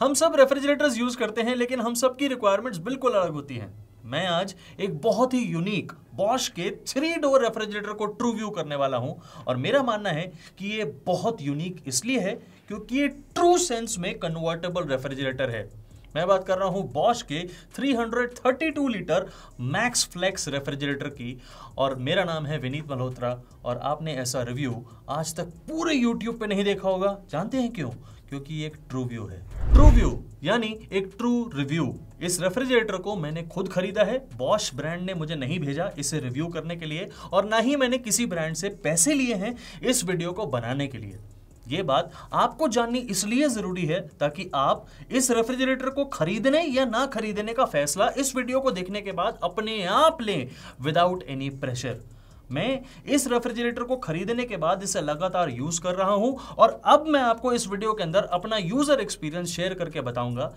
हम सब refrigerators use करते हैं लेकिन हम सब की रिक्वायरमेंट्स बिल्कुल अलग होती हैं मैं आज एक बहुत ही यूनिक बॉश के थ्री डोर रेफ्रिजरेटर को ट्रू व्यू करने वाला हूं और मेरा मानना है कि ये बहुत यूनिक इसलिए है क्योंकि ये ट्रू सेंस में कन्वर्टेबल रेफ्रिजरेटर है मैं बात कर रहा हूं बॉश के 332 लीटर मैक्स फ्लेक्स रेफ्रिजरेटर की और मेरा नाम है विनीत मल्होत्रा और आपने ऐसा रिव्यू आज तक पूरे यूट्यूब पे नहीं देखा होगा जानते हैं क्यों क्योंकि ये एक ट्रू व्यू है रिव्यू यानी एक ट्रू रिव्यू इस रेफ्रिजरेटर को मैंने खुद खरीदा है बॉश ब्रांड ने मुझे नहीं भेजा इसे रिव्यू करने के लिए और ना ही मैंने किसी ब्रांड से पैसे लिए हैं इस वीडियो को बनाने के लिए ये बात आपको जाननी इसलिए ज़रूरी है ताकि आप इस रेफ्रिजरेटर को खरीदने या ना खरीदने का फैसला इस वीडियो को देखने के बाद अपने आप लें विदाउट एनी प्रेशर मैं इस रेफ्रिजरेटर को खरीदने के बाद इसे लगातार यूज कर रहा हूं और अब मैं आपको इस वीडियो के अंदर अपना यूजर एक्सपीरियंस शेयर करके बताऊंगा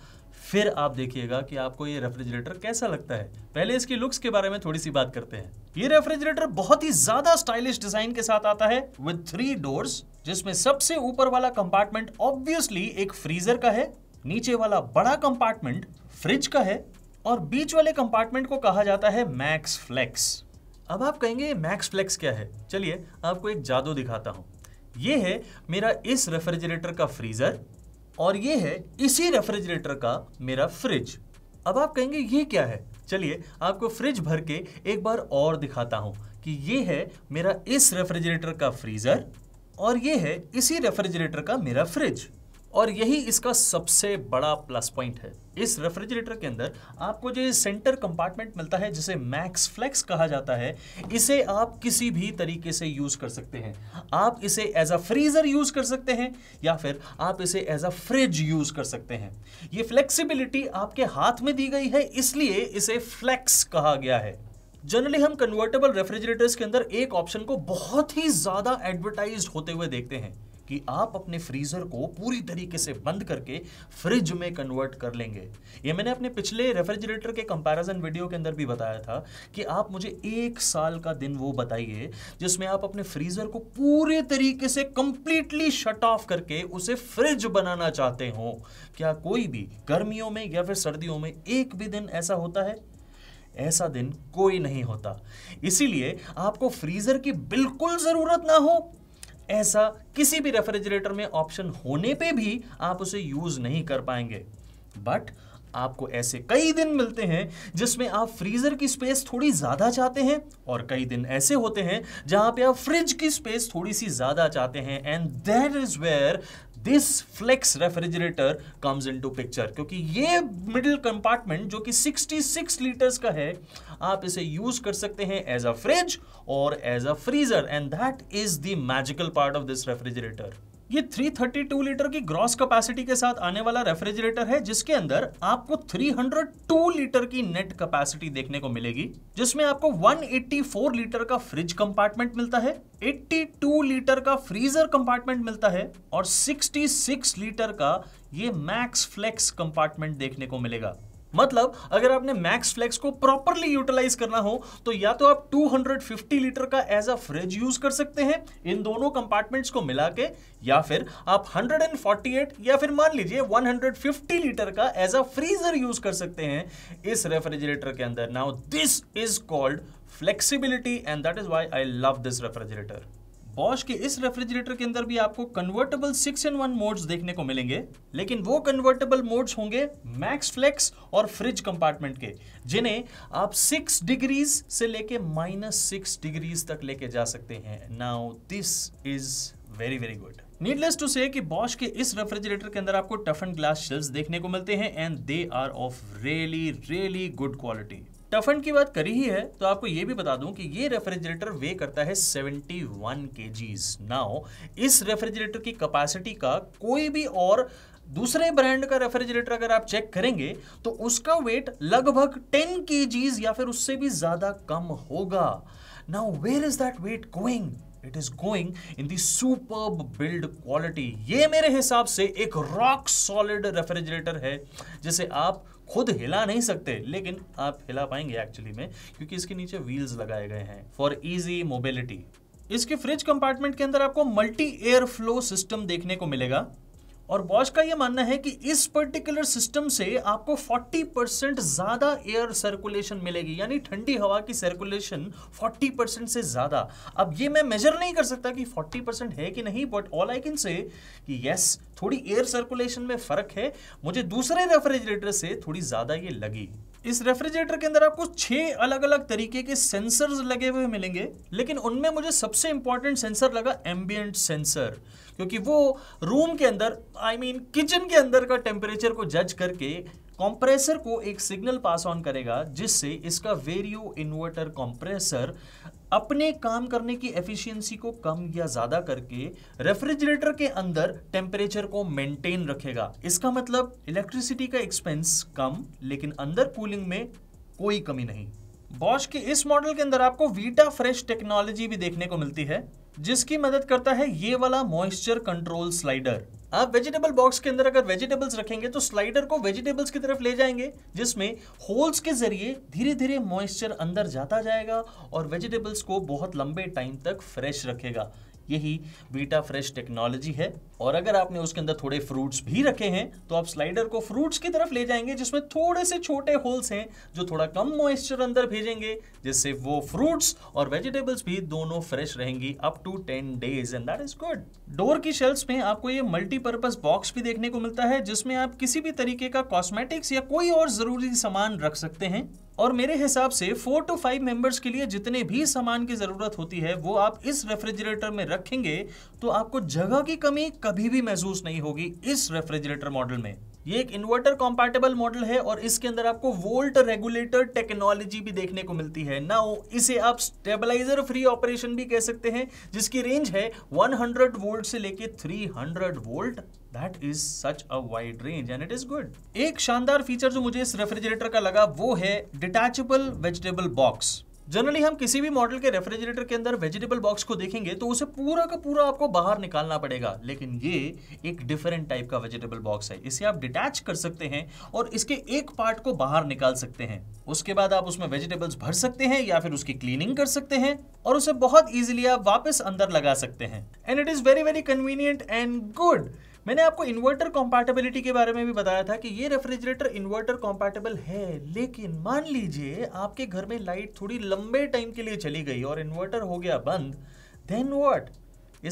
फिर आप देखिएगा कि आपको ये रेफ्रिजरेटर कैसा लगता है पहले इसकी लुक्स के बारे में थोड़ी सी बात करते हैं ये रेफ्रिजरेटर बहुत ही ज्यादा स्टाइलिश डिजाइन के साथ आता है विद थ्री डोर्स जिसमें सबसे ऊपर वाला कंपार्टमेंट ऑब्वियसली एक फ्रीजर का है नीचे वाला बड़ा कंपार्टमेंट फ्रिज का है और बीच वाले कंपार्टमेंट को कहा जाता है मैक्स फ्लेक्स अब आप कहेंगे मैक्स फ्लेक्स क्या है चलिए आपको एक जादू दिखाता हूँ ये है मेरा इस रेफ्रिजरेटर का फ्रीज़र और ये है इसी रेफ्रिजरेटर का मेरा फ्रिज अब आप कहेंगे ये क्या है चलिए आपको फ्रिज भर के एक बार और दिखाता हूँ कि ये है मेरा इस रेफ्रिजरेटर का फ्रीज़र और ये है इसी रेफ्रिजरेटर का मेरा फ्रिज और यही इसका सबसे बड़ा प्लस पॉइंट है इस रेफ्रिजरेटर के अंदर आपको जो सेंटर कंपार्टमेंट मिलता है जिसे मैक्स फ्लेक्स कहा जाता है इसे आप किसी भी तरीके से यूज़ कर सकते हैं आप इसे एज अ फ्रीज़र यूज़ कर सकते हैं या फिर आप इसे एज अ फ्रिज यूज़ कर सकते हैं ये फ्लेक्सिबिलिटी आपके हाथ में दी गई है इसलिए इसे फ्लेक्स कहा गया है जनरली हम कन्वर्टेबल रेफ्रिजरेटर्स के अंदर एक ऑप्शन को बहुत ही ज़्यादा एडवर्टाइज होते हुए देखते हैं कि आप अपने फ्रीज़र को पूरी तरीके से बंद करके फ्रिज में कन्वर्ट कर लेंगे ये मैंने अपने पिछले रेफ्रिजरेटर के कंपैरिजन वीडियो के अंदर भी बताया था कि आप मुझे एक साल का दिन वो बताइए जिसमें आप अपने फ्रीज़र को पूरे तरीके से कंप्लीटली शट ऑफ करके उसे फ्रिज बनाना चाहते हो क्या कोई भी गर्मियों में या फिर सर्दियों में एक भी दिन ऐसा होता है ऐसा दिन कोई नहीं होता इसीलिए आपको फ्रीज़र की बिल्कुल ज़रूरत ना हो ऐसा किसी भी रेफ्रिजरेटर में ऑप्शन होने पे भी आप उसे यूज़ नहीं कर पाएंगे बट आपको ऐसे कई दिन मिलते हैं जिसमें आप फ्रीजर की स्पेस थोड़ी ज़्यादा चाहते हैं और कई दिन ऐसे होते हैं जहां पे आप फ्रिज की स्पेस थोड़ी सी ज़्यादा चाहते हैं and that is where this flex refrigerator comes in to picture क्योंकि ये मिडिल कंपार्टमेंट जो कि 66 लीटर्स का है आप इसे यूज कर सकते हैं एज अ फ्रिज और as a freezer and that is the magical part of this refrigerator ये 332 लीटर की ग्रॉस कैपेसिटी के साथ आने वाला रेफ्रिजरेटर है जिसके अंदर आपको 302 लीटर की नेट कैपेसिटी देखने को मिलेगी जिसमें आपको 184 लीटर का फ्रिज कंपार्टमेंट मिलता है 82 लीटर का फ्रीजर कंपार्टमेंट मिलता है और 66 लीटर का ये मैक्स फ्लेक्स कंपार्टमेंट देखने को मिलेगा मतलब अगर आपने मैक्स फ्लेक्स को प्रॉपरली यूटिलाइज करना हो तो या तो आप 250 लीटर का एज अ फ्रिज यूज कर सकते हैं इन दोनों कंपार्टमेंट्स को मिला के या फिर आप 148 या फिर मान लीजिए 150 लीटर का एज अ फ्रीजर यूज कर सकते हैं इस रेफ्रिजरेटर के अंदर now this is called flexibility and that is why I love this refrigerator Bosch के इस रेफ्रिजरेटर के अंदर भी आपको convertible six in one modes देखने को मिलेंगे लेकिन वो कन्वर्टेबल मोड्स होंगे मैक्स फ्लेक्स और फ्रिज कंपार्टमेंट के जिन्हें आप सिक्स डिग्रीज से लेके माइनस सिक्स डिग्रीज तक लेके जा सकते हैं now this is very very good needless to say कि बॉश के इस रेफ्रिजरेटर के अंदर आपको टफ एंड ग्लास शेल्स देखने को मिलते हैं and they are of really really good quality toughen की बात करी ही है तो आपको ये भी बता दूं कि ये रेफ्रिजरेटर वे करता है 71 वन के नाउ इस रेफ्रिजरेटर की कैपेसिटी का कोई भी और दूसरे ब्रांड का रेफ्रिजरेटर अगर आप चेक करेंगे तो उसका वेट लगभग 10 के या फिर उससे भी ज़्यादा कम होगा now where is that weight going it is going in the super build quality ये मेरे हिसाब से एक रॉक सॉलिड रेफ्रिजरेटर है जिसे आप खुद हिला नहीं सकते लेकिन आप हिला पाएंगे एक्चुअली में क्योंकि इसके नीचे व्हील्स लगाए गए हैं फॉर इजी मोबिलिटी इसके फ्रिज कंपार्टमेंट के अंदर आपको मल्टी एयर फ्लो सिस्टम देखने को मिलेगा और बॉश का ये मानना है कि इस पर्टिकुलर सिस्टम से आपको 40 परसेंट ज़्यादा एयर सर्कुलेशन मिलेगी यानी ठंडी हवा की सर्कुलेशन 40 परसेंट से ज़्यादा अब ये मैं मेजर नहीं कर सकता कि 40 परसेंट है कि नहीं but all I can say कि यस थोड़ी एयर सर्कुलेशन में फ़र्क है मुझे दूसरे रेफ्रिजरेटर से थोड़ी ज़्यादा ये लगी इस रेफ्रिजरेटर के अंदर आपको छह अलग अलग तरीके के सेंसर्स लगे हुए मिलेंगे लेकिन उनमें मुझे सबसे इंपॉर्टेंट सेंसर लगा एम्बियंट सेंसर क्योंकि वो रूम के अंदर I I mean mean, kitchen के अंदर का टेम्परेचर को जज करके कंप्रेसर को एक सिग्नल पास ऑन करेगा जिससे इसका वेरियो इन्वर्टर कंप्रेसर अपने काम करने की एफिशिएंसी को कम या ज़्यादा करके रेफ्रिजरेटर के अंदर टेम्परेचर को मेंटेन रखेगा इसका मतलब इलेक्ट्रिसिटी का एक्सपेंस कम लेकिन अंदर कूलिंग में कोई कमी नहीं बॉश के इस मॉडल के अंदर आपको वीटा फ्रेश टेक्नोलॉजी भी देखने को मिलती है जिसकी मदद करता है ये वाला मॉइस्चर कंट्रोल स्लाइडर आप वेजिटेबल बॉक्स के अंदर अगर वेजिटेबल्स रखेंगे तो स्लाइडर को वेजिटेबल्स की तरफ ले जाएंगे जिसमें होल्स के जरिए धीरे धीरे मॉइस्चर अंदर जाता जाएगा और वेजिटेबल्स को बहुत लंबे टाइम तक फ्रेश रखेगा यही वीटा फ्रेश टेक्नोलॉजी है और अगर आपने उसके अंदर थोड़े फ्रूट्स भी रखे हैं तो आप स्लाइडर को फ्रूट्स की तरफ ले जाएंगे जिसमें थोड़े से छोटे होल्स हैं जो थोड़ा कम मॉइस्चर अंदर भेजेंगे जिससे वो फ्रूट्स और वेजिटेबल्स भी दोनों फ्रेश रहेंगी up to ten days and that is good door की शेल्स में आपको ये मल्टीपर्पज बॉक्स भी देखने को मिलता है जिसमें आप किसी भी तरीके का कॉस्मेटिक्स या कोई और जरूरी सामान रख सकते हैं और मेरे हिसाब से फोर टू फाइव मेंबर्स के लिए जितने भी सामान की ज़रूरत होती है वो आप इस रेफ्रिजरेटर में रखेंगे तो आपको जगह की कमी कभी भी महसूस नहीं होगी इस रेफ्रिजरेटर मॉडल में ये एक इन्वर्टर कॉम्पैटेबल मॉडल है और इसके अंदर आपको वोल्ट रेगुलेटर टेक्नोलॉजी भी देखने को मिलती है ना इसे आप स्टेबलाइजर फ्री ऑपरेशन भी कह सकते हैं जिसकी रेंज है 100 वोल्ट से लेके 300 volt that is such a wide range and it is good एक शानदार फीचर जो मुझे इस रेफ्रिजरेटर का लगा वो है डिटैचेबल वेजिटेबल बॉक्स जनरली हम किसी भी मॉडल के रेफ्रिजरेटर के अंदर वेजिटेबल बॉक्स को देखेंगे तो उसे पूरा का पूरा आपको बाहर निकालना पड़ेगा लेकिन ये एक डिफरेंट टाइप का वेजिटेबल बॉक्स है इसे आप डिटैच कर सकते हैं और इसके एक पार्ट को बाहर निकाल सकते हैं उसके बाद आप उसमें वेजिटेबल्स भर सकते हैं या फिर उसकी क्लीनिंग कर सकते हैं और उसे बहुत ईजिली आप वापस अंदर लगा सकते हैं and it is very very convenient and good मैंने आपको इन्वर्टर कॉम्पैटिबिलिटी के बारे में भी बताया था कि ये रेफ्रिजरेटर इन्वर्टर कॉम्पैटिबल है लेकिन मान लीजिए आपके घर में लाइट थोड़ी लंबे टाइम के लिए चली गई और इन्वर्टर हो गया बंद देन वॉट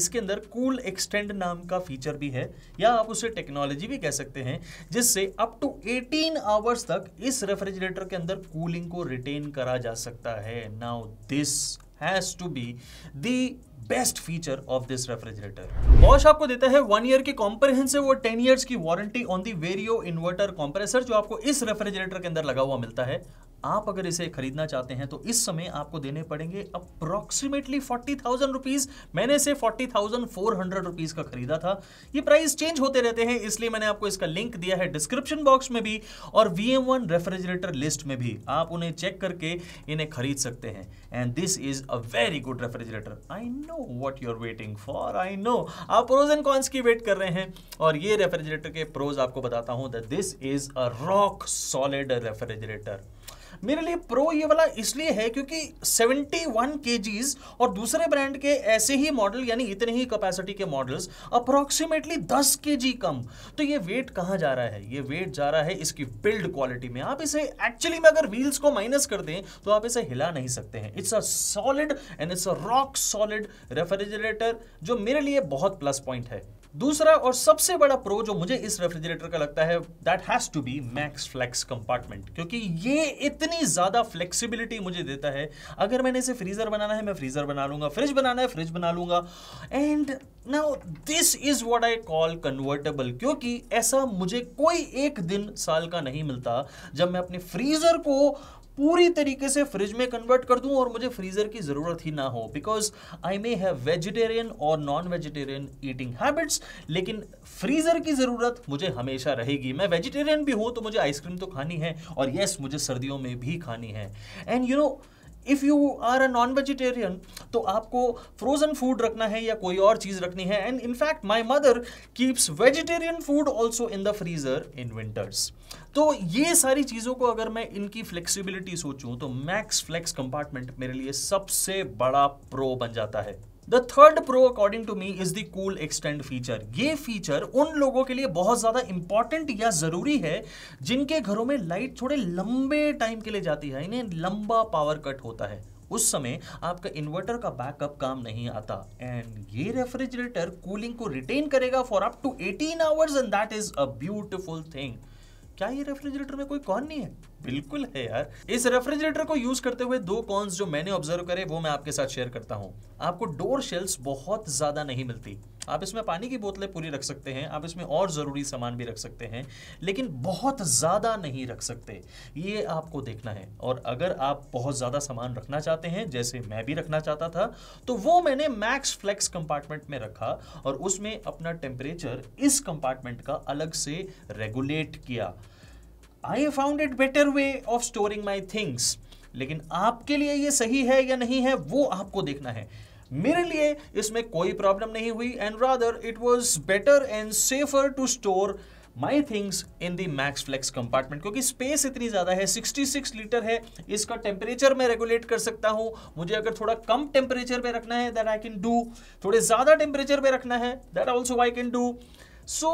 इसके अंदर कूल एक्सटेंड नाम का फीचर भी है या आप उसे टेक्नोलॉजी भी कह सकते हैं जिससे अप टू 18 आवर्स तक इस रेफ्रिजरेटर के अंदर कूलिंग को रिटेन करा जा सकता है now this has to be the best feature of this refrigerator Bosch आपको देता है वन ईयर की कॉम्प्रहेंसिव और टेन ईयर्स की warranty on the Vario inverter compressor जो आपको इस रेफ्रिजरेटर के अंदर लगा हुआ मिलता है आप अगर इसे खरीदना चाहते हैं तो इस समय आपको देने पड़ेंगे अप्रॉक्सीमेटली फोर्टी थाउजेंड रुपीज मैंने इसे forty thousand four hundred rupees का खरीदा था ये प्राइस चेंज होते रहते हैं इसलिए मैंने आपको इसका लिंक दिया है डिस्क्रिप्शन बॉक्स में भी और V M one refrigerator list में भी आप उन्हें चेक करके इन्हें खरीद सकते हैं and this is a very good refrigerator I know what you are waiting for I know आप प्रोज एंड कॉन्स की वेट कर रहे हैं और ये रेफ्रिजरेटर के प्रोज आपको बताता हूँ this is a rock solid refrigerator मेरे लिए प्रो ये वाला इसलिए है क्योंकि 71 वन और दूसरे ब्रांड के ऐसे ही मॉडल यानी इतने ही कैपेसिटी के मॉडल्स अप्रॉक्सीमेटली 10 के कम तो ये वेट कहाँ जा रहा है ये वेट जा रहा है इसकी बिल्ड क्वालिटी में आप इसे एक्चुअली में अगर व्हील्स को माइनस कर दें तो आप इसे हिला नहीं सकते हैं it's a solid and it's a rock solid refrigerator जो मेरे लिए बहुत प्लस पॉइंट है दूसरा और सबसे बड़ा प्रो जो मुझे इस रेफ्रिजरेटर का लगता है that has to be max flex compartment क्योंकि ये इतनी इतनी ज़्यादा फ्लेक्सिबिलिटी मुझे देता है अगर मैंने इसे फ्रीज़र बनाना है मैं फ्रीज़र बना लूंगा फ्रिज बनाना है फ्रिज बना लूंगा and now this is what I call convertible क्योंकि ऐसा मुझे कोई एक दिन साल का नहीं मिलता जब मैं अपने फ्रीज़र को पूरी तरीके से फ्रिज में कन्वर्ट कर दूं और मुझे फ्रीजर की जरूरत ही ना हो because I may have vegetarian और नॉन वेजिटेरियन ईटिंग हैबिट्स लेकिन फ्रीजर की जरूरत मुझे हमेशा रहेगी मैं वेजिटेरियन भी हूं तो मुझे आइसक्रीम तो खानी है और यस yes, मुझे सर्दियों में भी खानी है and you know if you are a non vegetarian तो आपको फ्रोजन फूड रखना है या कोई और चीज़ रखनी है एंड in fact my mother keeps vegetarian food also in the freezer in winters तो ये सारी चीज़ों को अगर मैं इनकी फ्लेक्सिबिलिटी सोचूं तो मैक्स फ्लेक्स कंपार्टमेंट मेरे लिए सबसे बड़ा प्रो बन जाता है the third pro according to me is the cool extend feature ये फीचर उन लोगों के लिए बहुत ज़्यादा इंपॉर्टेंट या ज़रूरी है जिनके घरों में लाइट थोड़े लंबे टाइम के लिए जाती है इन्हें लंबा पावर कट होता है उस समय आपका इन्वर्टर का बैकअप काम नहीं आता एंड ये रेफ्रिजरेटर कूलिंग को रिटेन करेगा for up to 18 hours and that is a beautiful thing क्या ये रेफ्रिजरेटर में कोई कौन नहीं है बिल्कुल है यार इस रेफ्रिजरेटर को यूज करते हुए दो कॉन्स जो मैंने ऑब्जर्व करे वो मैं आपके साथ शेयर करता हूँ आपको डोर शेल्स बहुत ज्यादा नहीं मिलती आप इसमें पानी की बोतलें पूरी रख सकते हैं आप इसमें और ज़रूरी सामान भी रख सकते हैं लेकिन बहुत ज़्यादा नहीं रख सकते ये आपको देखना है और अगर आप बहुत ज़्यादा सामान रखना चाहते हैं जैसे मैं भी रखना चाहता था तो वो मैंने मैक्स फ्लेक्स कंपार्टमेंट में रखा और उसमें अपना टेम्परेचर इस कंपार्टमेंट का अलग से रेगुलेट किया I found it better way of storing my things लेकिन आपके लिए ये सही है या नहीं है वो आपको देखना है मेरे लिए इसमें कोई प्रॉब्लम नहीं हुई and rather it was better and safer to store my things in the max flex compartment क्योंकि स्पेस इतनी ज़्यादा है 66 लीटर है इसका टेम्परेचर मैं रेगुलेट कर सकता हूं मुझे अगर थोड़ा कम टेम्परेचर पे रखना है दैट आई कैन डू थोड़े ज़्यादा टेम्परेचर पे रखना है that also I can do so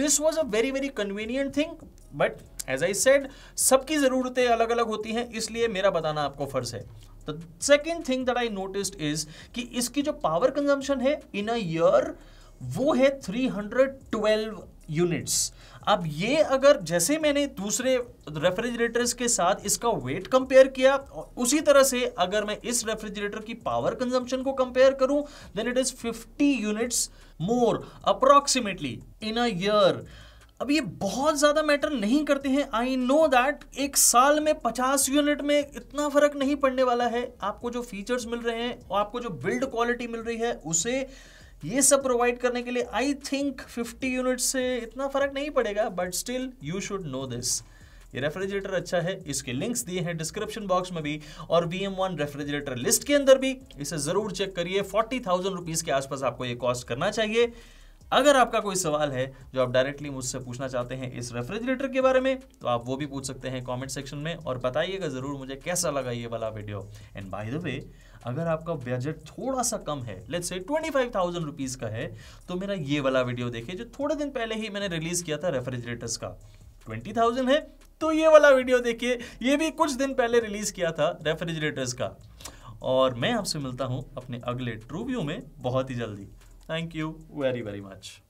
this was a very very convenient thing but as I said सबकी ज़रूरतें अलग अलग होती हैं इसलिए मेरा बताना आपको फ़र्ज है the second thing that I notice is कि इसकी जो पावर कंजम्पशन है इन अ ईयर वो है 312 यूनिट्स अब ये अगर जैसे मैंने दूसरे रेफ्रिजरेटर्स के साथ इसका वेट कंपेयर किया उसी तरह से अगर मैं इस रेफ्रिजरेटर की पावर कंजम्पशन को कंपेयर करूं then it is 50 units more approximately in a year अब ये बहुत ज़्यादा मैटर नहीं करते हैं आई नो दैट एक साल में 50 यूनिट में इतना फ़र्क नहीं पड़ने वाला है आपको जो फीचर्स मिल रहे हैं और आपको जो बिल्ड क्वालिटी मिल रही है उसे ये सब प्रोवाइड करने के लिए आई थिंक 50 यूनिट से इतना फर्क नहीं पड़ेगा but still you should know this ये रेफ्रिजरेटर अच्छा है इसके लिंक्स दिए हैं डिस्क्रिप्शन बॉक्स में भी और V M one refrigerator list के अंदर भी इसे जरूर चेक करिए फोर्टी थाउजेंड रुपीज के आसपास आपको ये कॉस्ट करना चाहिए अगर आपका कोई सवाल है जो आप डायरेक्टली मुझसे पूछना चाहते हैं इस रेफ्रिजरेटर के बारे में तो आप वो भी पूछ सकते हैं कमेंट सेक्शन में और बताइएगा ज़रूर मुझे कैसा लगा ये वाला video and by the way अगर आपका बजट थोड़ा सा कम है let's say twenty five thousand rupees का है तो मेरा ये वाला वीडियो देखिए जो थोड़े दिन पहले ही मैंने रिलीज़ किया था रेफ्रिजरेटर्स का ट्वेंटी थाउजेंड है तो ये वाला वीडियो देखिए ये भी कुछ दिन पहले रिलीज़ किया था रेफ्रिजरेटर्स का और मैं आपसे मिलता हूँ अपने अगले ट्रूव्यू में बहुत ही जल्दी Thank you very, very much.